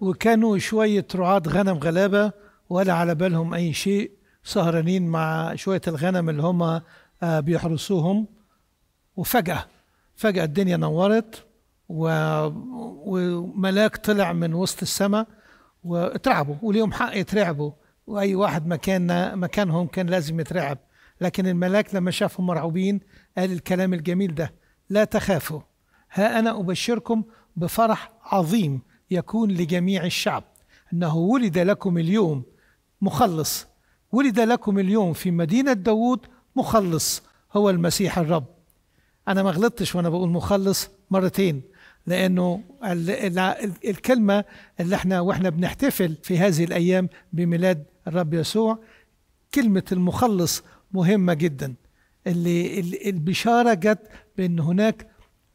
وكانوا شوية رعاة غنم غلابة ولا على بالهم أي شيء سهرانين مع شوية الغنم اللي هم آه، بيحرسوهم وفجأة فجأة الدنيا نورت وملاك طلع من وسط السماء واترعبوا وليهم حق يترعبوا واي واحد مكان مكانهم كان لازم يترعب لكن الملاك لما شافهم مرعوبين قال الكلام الجميل ده لا تخافوا ها انا ابشركم بفرح عظيم يكون لجميع الشعب أنه ولد لكم اليوم مخلص ولد لكم اليوم في مدينة داوود مخلص هو المسيح الرب أنا ما غلطتش وأنا بقول مخلص مرتين لأنه الكلمة اللي احنا واحنا بنحتفل في هذه الأيام بميلاد الرب يسوع كلمة المخلص مهمة جدا اللي البشارة جت بأن هناك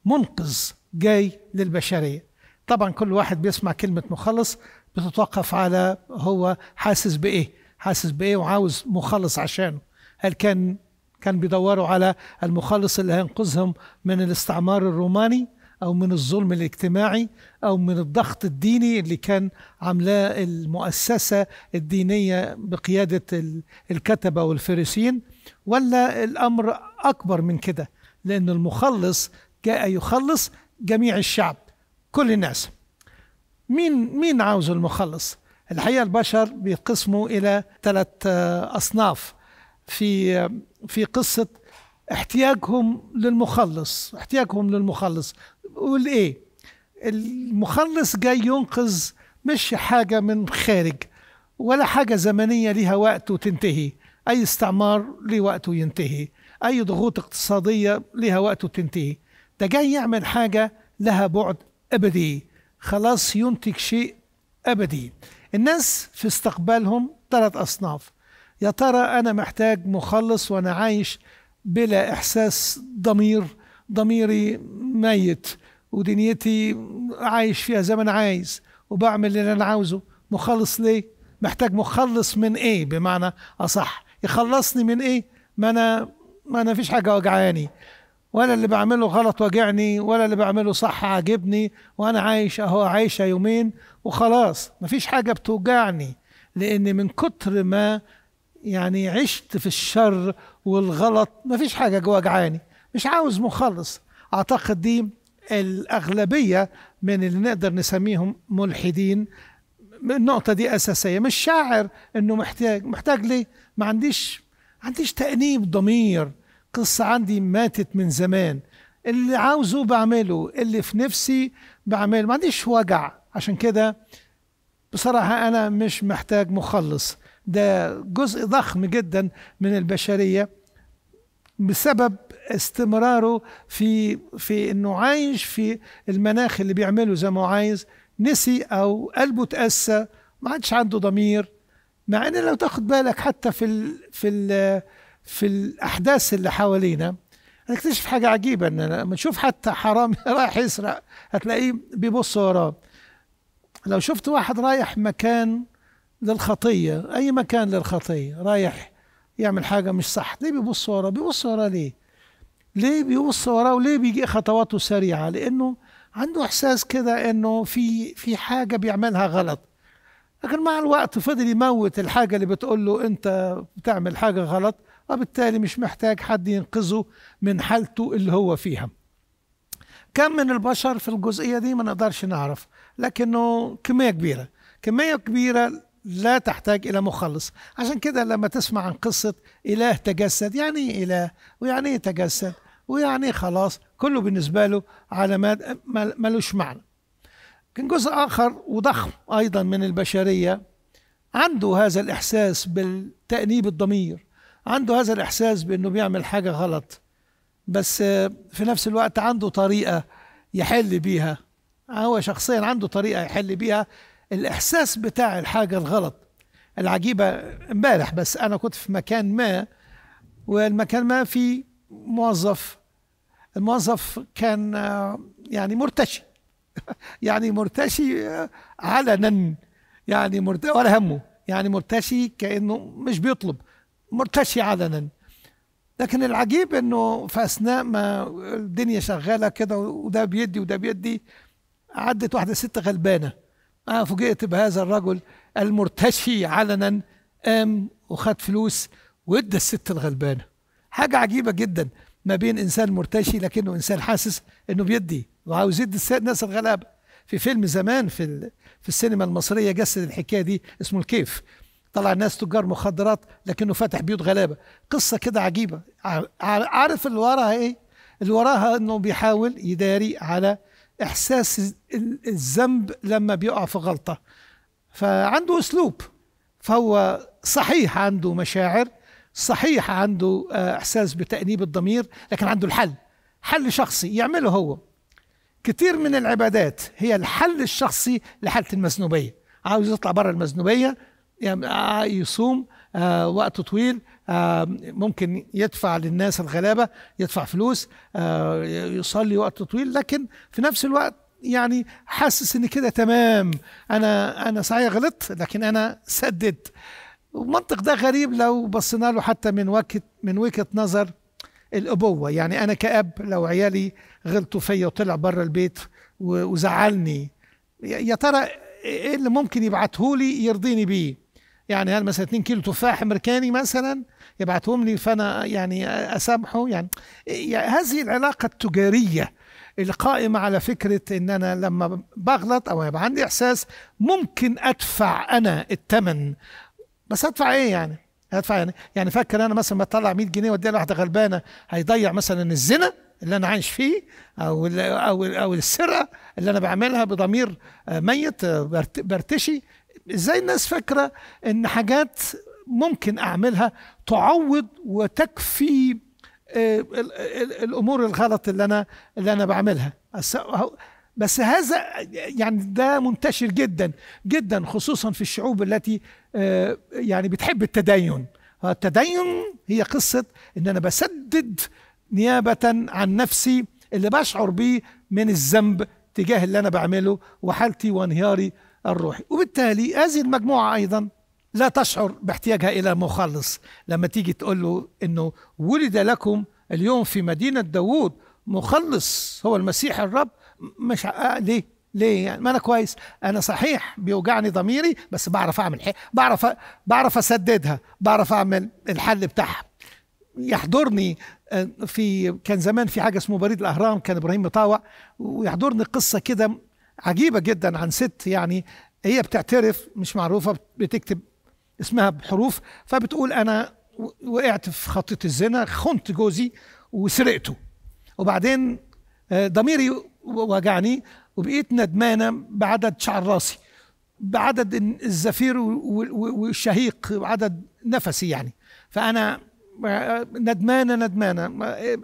منقذ جاي للبشرية طبعا كل واحد بيسمع كلمة مخلص بتتوقف على هو حاسس بإيه حاسس بإيه وعاوز مخلص عشانه هل كان كان بيدوروا على المخلص اللي هينقذهم من الاستعمار الروماني أو من الظلم الاجتماعي أو من الضغط الديني اللي كان عاملاه المؤسسة الدينية بقيادة الكتبة والفريسيين ولا الأمر أكبر من كده لأن المخلص جاء يخلص جميع الشعب كل الناس مين مين عاوز المخلص الحقيقه البشر بيقسموا الى ثلاث آه، اصناف في آه، في قصه احتياجهم للمخلص احتياجهم للمخلص ايه المخلص جاي ينقذ مش حاجه من خارج ولا حاجه زمنيه ليها وقت وتنتهي اي استعمار ليه وقت وينتهي اي ضغوط اقتصاديه ليها وقت وتنتهي ده جاي يعمل حاجه لها بعد أبدي خلاص ينتج شيء أبدي الناس في استقبالهم ثلاث أصناف يا ترى أنا محتاج مخلص وأنا عايش بلا إحساس ضمير ضميري ميت ودنيتي عايش فيها زي ما أنا عايز وبعمل اللي أنا عاوزه مخلص ليه؟ محتاج مخلص من إيه بمعنى أصح يخلصني من إيه؟ ما أنا ما أنا فيش حاجة وجعاني ولا اللي بعمله غلط واجعني ولا اللي بعمله صح عاجبني وانا عايش اهو عايشه يومين وخلاص مفيش حاجه بتوجعني لان من كتر ما يعني عشت في الشر والغلط مفيش حاجه وجعاني مش عاوز مخلص اعتقد دي الاغلبيه من اللي نقدر نسميهم ملحدين النقطة دي أساسية مش شاعر إنه محتاج محتاج ليه؟ ما عنديش ما عنديش تأنيب ضمير قصة عندي ماتت من زمان اللي عاوزه بعمله اللي في نفسي بعمله ما عنديش وجع عشان كده بصراحة أنا مش محتاج مخلص ده جزء ضخم جدا من البشرية بسبب استمراره في في انه عايش في المناخ اللي بيعمله زي ما هو عايز نسي او قلبه تأسى ما عادش عنده ضمير مع ان لو تاخد بالك حتى في ال في ال في الأحداث اللي حوالينا هنكتشف حاجة عجيبة إن لما نشوف حتى حرامي رايح يسرق هتلاقيه بيبص وراه لو شفت واحد رايح مكان للخطية أي مكان للخطية رايح يعمل حاجة مش صح ليه بيبص وراه بيبص وراه ليه ليه بيبص وراه وليه بيجي خطواته سريعة لأنه عنده إحساس كده إنه في في حاجة بيعملها غلط لكن مع الوقت فضل يموت الحاجة اللي بتقول له أنت بتعمل حاجة غلط وبالتالي مش محتاج حد ينقذه من حالته اللي هو فيها كم من البشر في الجزئية دي ما نقدرش نعرف لكنه كمية كبيرة كمية كبيرة لا تحتاج إلى مخلص عشان كده لما تسمع عن قصة إله تجسد يعني إيه إله ويعني إيه تجسد ويعني خلاص كله بالنسبة له علامات ملوش معنى كان جزء آخر وضخم أيضا من البشرية عنده هذا الإحساس بالتأنيب الضمير عنده هذا الإحساس بأنه بيعمل حاجة غلط بس في نفس الوقت عنده طريقة يحل بيها هو شخصيا عنده طريقة يحل بيها الإحساس بتاع الحاجة الغلط العجيبة امبارح بس أنا كنت في مكان ما والمكان ما في موظف الموظف كان يعني مرتشي يعني مرتشي علنا يعني مرت... ولا همه يعني مرتشي كأنه مش بيطلب مرتشي علنا لكن العجيب انه في اثناء ما الدنيا شغاله كده وده بيدي وده بيدي عدت واحده ست غلبانه انا آه، فوجئت بهذا الرجل المرتشي علنا قام وخد فلوس وادى الست الغلبانه حاجه عجيبه جدا ما بين انسان مرتشي لكنه انسان حاسس انه بيدي وعاوز يدي الناس الغلابه في فيلم زمان في في السينما المصريه جسد الحكايه دي اسمه الكيف طلع ناس تجار مخدرات لكنه فاتح بيوت غلابه قصه كده عجيبه عارف اللي وراها ايه اللي وراها انه بيحاول يداري على احساس الذنب لما بيقع في غلطه فعنده اسلوب فهو صحيح عنده مشاعر صحيح عنده آه، احساس بتانيب الضمير لكن عنده الحل حل شخصي يعمله هو كتير من العبادات هي الحل الشخصي لحاله المذنوبيه عاوز يطلع بره المذنوبيه يعني آه، يصوم آه وقت طويل آه ممكن يدفع للناس الغلابة يدفع فلوس آه يصلي وقت طويل لكن في نفس الوقت يعني حاسس ان كده تمام انا انا صحيح غلطت لكن انا سددت المنطق ده غريب لو بصينا له حتى من وقت من وجهه نظر الابوه يعني انا كاب لو عيالي غلطوا فيا وطلع بره البيت وزعلني يا ترى ايه اللي ممكن يبعته لي يرضيني بيه يعني انا مثلا 2 كيلو تفاح امريكاني مثلا يبعتهم لي فانا يعني اسامحه يعني, يعني, هذه العلاقه التجاريه القائمة على فكرة إن أنا لما بغلط أو يبقى عندي إحساس ممكن أدفع أنا الثمن بس أدفع إيه يعني؟ أدفع يعني يعني فاكر أنا مثلا بطلع 100 جنيه وأديها لواحدة غلبانة هيضيع مثلا الزنا اللي أنا عايش فيه أو أو أو السرقة اللي أنا بعملها بضمير ميت برتشي ازاي الناس فاكره ان حاجات ممكن اعملها تعوض وتكفي آه، الامور الغلط اللي انا اللي انا بعملها بس هذا يعني ده منتشر جدا جدا خصوصا في الشعوب التي آه، يعني بتحب التدين التدين هي قصه ان انا بسدد نيابه عن نفسي اللي بشعر بيه من الذنب تجاه اللي انا بعمله وحالتي وانهياري الروحي وبالتالي هذه المجموعة أيضا لا تشعر باحتياجها إلى مخلص لما تيجي تقول له أنه ولد لكم اليوم في مدينة داوود مخلص هو المسيح الرب مش آه ليه ليه يعني ما انا كويس انا صحيح بيوجعني ضميري بس بعرف اعمل حي. إيه؟ بعرف بعرف اسددها بعرف اعمل الحل بتاعها يحضرني آه، في كان زمان في حاجه اسمه بريد الاهرام كان ابراهيم مطاوع ويحضرني قصه كده عجيبه جدا عن ست يعني هي بتعترف مش معروفه بتكتب اسمها بحروف فبتقول انا وقعت في خطيه الزنا خنت جوزي وسرقته وبعدين آه، ضميري وجعني وبقيت ندمانه بعدد شعر راسي بعدد الزفير والشهيق بعدد نفسي يعني فانا ندمانة ندمانة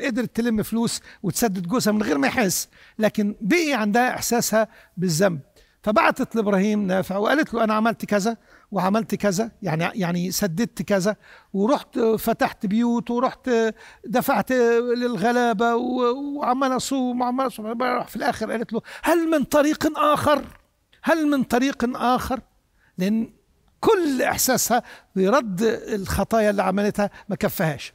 قدرت تلم فلوس وتسدد جوزها من غير ما يحس لكن بقي عندها إحساسها بالذنب فبعتت لابراهيم نافع وقالت له انا عملت كذا وعملت كذا يعني يعني سددت كذا ورحت فتحت بيوت ورحت دفعت للغلابه وعمال اصوم وعمال اصوم في الاخر قالت له هل من طريق اخر؟ هل من طريق اخر؟ لان كل احساسها برد الخطايا اللي عملتها ما كفهاش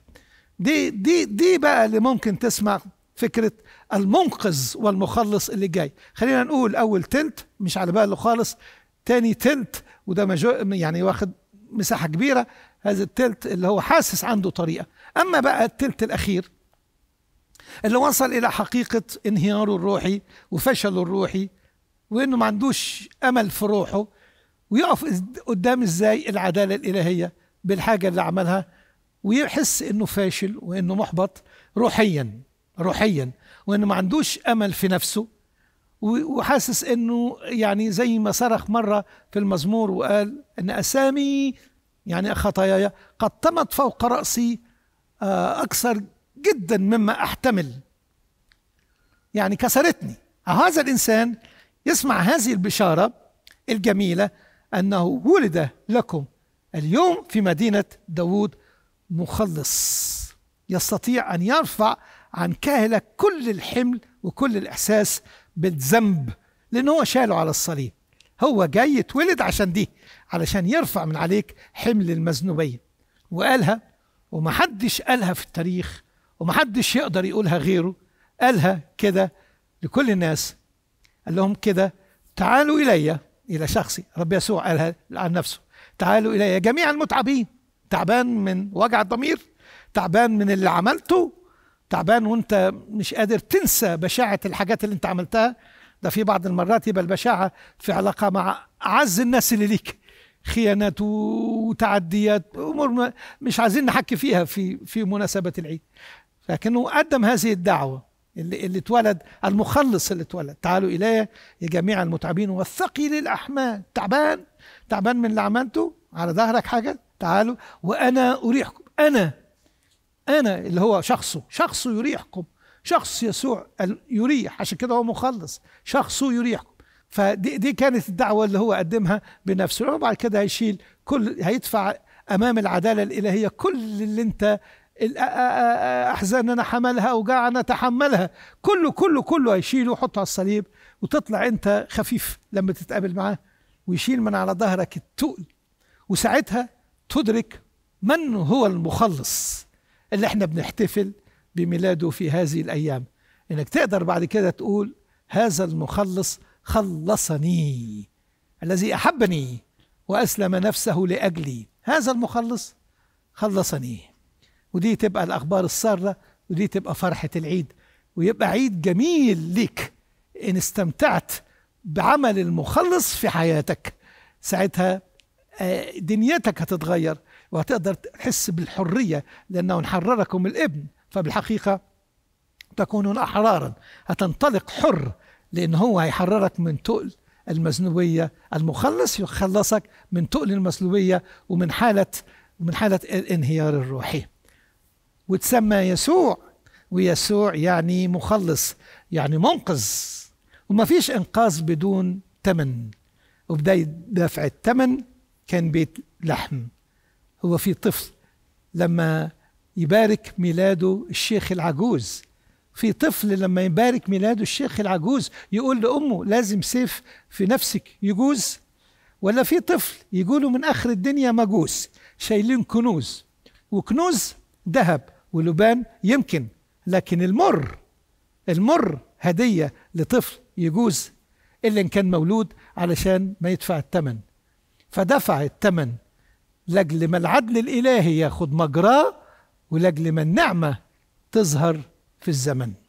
دي دي دي بقى اللي ممكن تسمع فكره المنقذ والمخلص اللي جاي خلينا نقول اول تلت مش على باله خالص تاني تلت وده مجو يعني واخد مساحه كبيره هذا التلت اللي هو حاسس عنده طريقه اما بقى التلت الاخير اللي وصل الى حقيقه انهياره الروحي وفشله الروحي وانه ما عندوش امل في روحه ويقف قدام ازاي العداله الالهيه بالحاجه اللي عملها ويحس انه فاشل وانه محبط روحيا روحيا وانه ما عندوش امل في نفسه وحاسس انه يعني زي ما صرخ مره في المزمور وقال ان اسامي يعني خطاياي قد طمت فوق راسي آه، اكثر جدا مما احتمل يعني كسرتني هذا الانسان يسمع هذه البشاره الجميله أنه ولد لكم اليوم في مدينة داود مخلص يستطيع أن يرفع عن كاهلك كل الحمل وكل الإحساس بالذنب لأن هو شاله على الصليب هو جاي يتولد عشان دي علشان يرفع من عليك حمل المذنوبية وقالها ومحدش قالها في التاريخ ومحدش يقدر يقولها غيره قالها كده لكل الناس قال لهم كده تعالوا إليّ إلى شخصي رب يسوع قالها عن نفسه تعالوا إلي جميع المتعبين تعبان من وجع الضمير تعبان من اللي عملته تعبان وانت مش قادر تنسى بشاعة الحاجات اللي انت عملتها ده في بعض المرات يبقى البشاعة في علاقة مع أعز الناس اللي ليك خيانات وتعديات أمور مش عايزين نحكي فيها في في مناسبة العيد لكنه قدم هذه الدعوة اللي, اللي اتولد المخلص اللي اتولد تعالوا إلي يا جميع المتعبين والثقيل الأحمال تعبان تعبان من اللي عملته على ظهرك حاجة تعالوا وأنا أريحكم أنا أنا اللي هو شخصه شخصه يريحكم شخص يسوع يريح عشان كده هو مخلص شخصه يريحكم فدي دي كانت الدعوة اللي هو قدمها بنفسه وبعد كده هيشيل كل هيدفع امام العداله الالهيه كل اللي انت احزاننا حملها اوجاعنا تحملها كله كله كله هيشيله وحطه على الصليب وتطلع انت خفيف لما تتقابل معاه ويشيل من على ظهرك التقل وساعتها تدرك من هو المخلص اللي احنا بنحتفل بميلاده في هذه الايام انك تقدر بعد كده تقول هذا المخلص خلصني الذي احبني واسلم نفسه لاجلي هذا المخلص خلصني ودي تبقى الأخبار السارة ودي تبقى فرحة العيد ويبقى عيد جميل ليك إن استمتعت بعمل المخلص في حياتك ساعتها آه، دنيتك هتتغير وهتقدر تحس بالحرية لأنه حرركم الابن فبالحقيقة تكونون أحرارا هتنطلق حر لأن هو هيحررك من تقل المزنوية المخلص يخلصك من تقل المسلوبية ومن حالة ومن حالة الانهيار الروحي وتسمى يسوع ويسوع يعني مخلص يعني منقذ وما فيش إنقاذ بدون تمن وبداية دفع التمن كان بيت لحم هو في طفل لما يبارك ميلاده الشيخ العجوز في طفل لما يبارك ميلاده الشيخ العجوز يقول لأمه لازم سيف في نفسك يجوز ولا في طفل يقولوا من آخر الدنيا مجوس شايلين كنوز وكنوز ذهب ولبان يمكن لكن المر المر هدية لطفل يجوز إلا إن كان مولود علشان ما يدفع الثمن فدفع الثمن لأجل ما العدل الإلهي ياخد مجراه ولأجل ما النعمة تظهر في الزمن